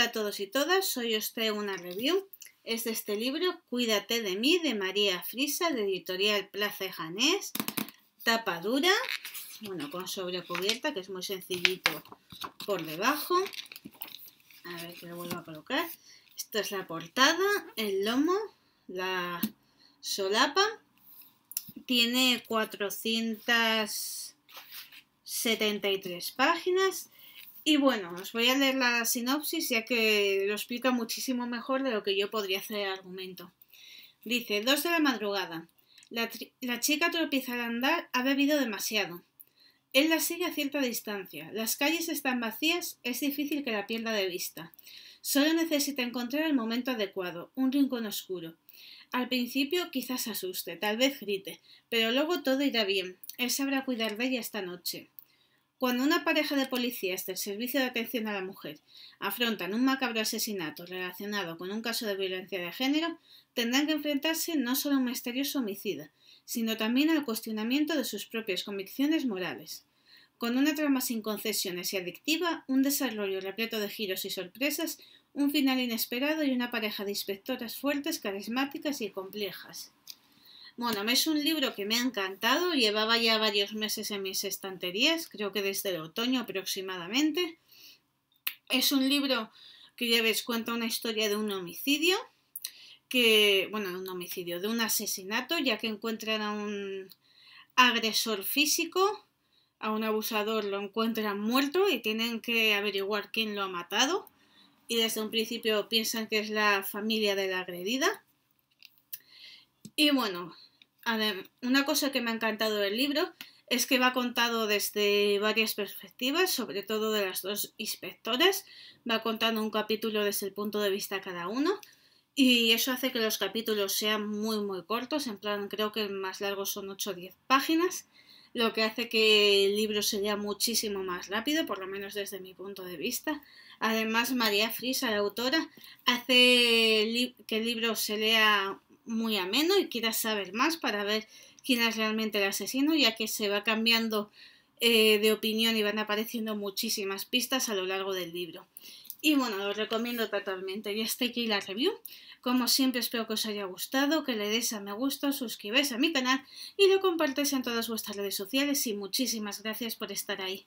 a todos y todas, soy os traigo una review. Es de este libro Cuídate de mí de María Frisa de editorial Plaza Janés. Tapa dura, bueno, con sobrecubierta que es muy sencillito por debajo. A ver que lo vuelvo a colocar. Esta es la portada, el lomo, la solapa. Tiene 473 páginas y bueno, os voy a leer la sinopsis ya que lo explica muchísimo mejor de lo que yo podría hacer el argumento. Dice, dos de la madrugada. La, la chica tropieza al andar, ha bebido demasiado. Él la sigue a cierta distancia. Las calles están vacías, es difícil que la pierda de vista. Solo necesita encontrar el momento adecuado, un rincón oscuro. Al principio quizás asuste, tal vez grite, pero luego todo irá bien. Él sabrá cuidar de ella esta noche. Cuando una pareja de policías del Servicio de Atención a la Mujer afrontan un macabro asesinato relacionado con un caso de violencia de género, tendrán que enfrentarse no solo a un misterioso homicida, sino también al cuestionamiento de sus propias convicciones morales. Con una trama sin concesiones y adictiva, un desarrollo repleto de giros y sorpresas, un final inesperado y una pareja de inspectoras fuertes, carismáticas y complejas. Bueno, es un libro que me ha encantado, llevaba ya varios meses en mis estanterías, creo que desde el otoño aproximadamente. Es un libro que ya ves, cuenta una historia de un homicidio, que, bueno, un homicidio, de un asesinato, ya que encuentran a un agresor físico, a un abusador lo encuentran muerto y tienen que averiguar quién lo ha matado. Y desde un principio piensan que es la familia de la agredida. Y bueno, una cosa que me ha encantado del libro es que va contado desde varias perspectivas, sobre todo de las dos inspectoras, va contando un capítulo desde el punto de vista de cada uno y eso hace que los capítulos sean muy muy cortos, en plan creo que el más largo son 8 o 10 páginas, lo que hace que el libro se lea muchísimo más rápido, por lo menos desde mi punto de vista. Además, María Frisa, la autora, hace que el libro se lea muy ameno y quieras saber más para ver quién es realmente el asesino, ya que se va cambiando eh, de opinión y van apareciendo muchísimas pistas a lo largo del libro. Y bueno, lo recomiendo totalmente. Y está aquí la review. Como siempre espero que os haya gustado, que le deis a me gusta, suscribáis a mi canal y lo compartáis en todas vuestras redes sociales y muchísimas gracias por estar ahí.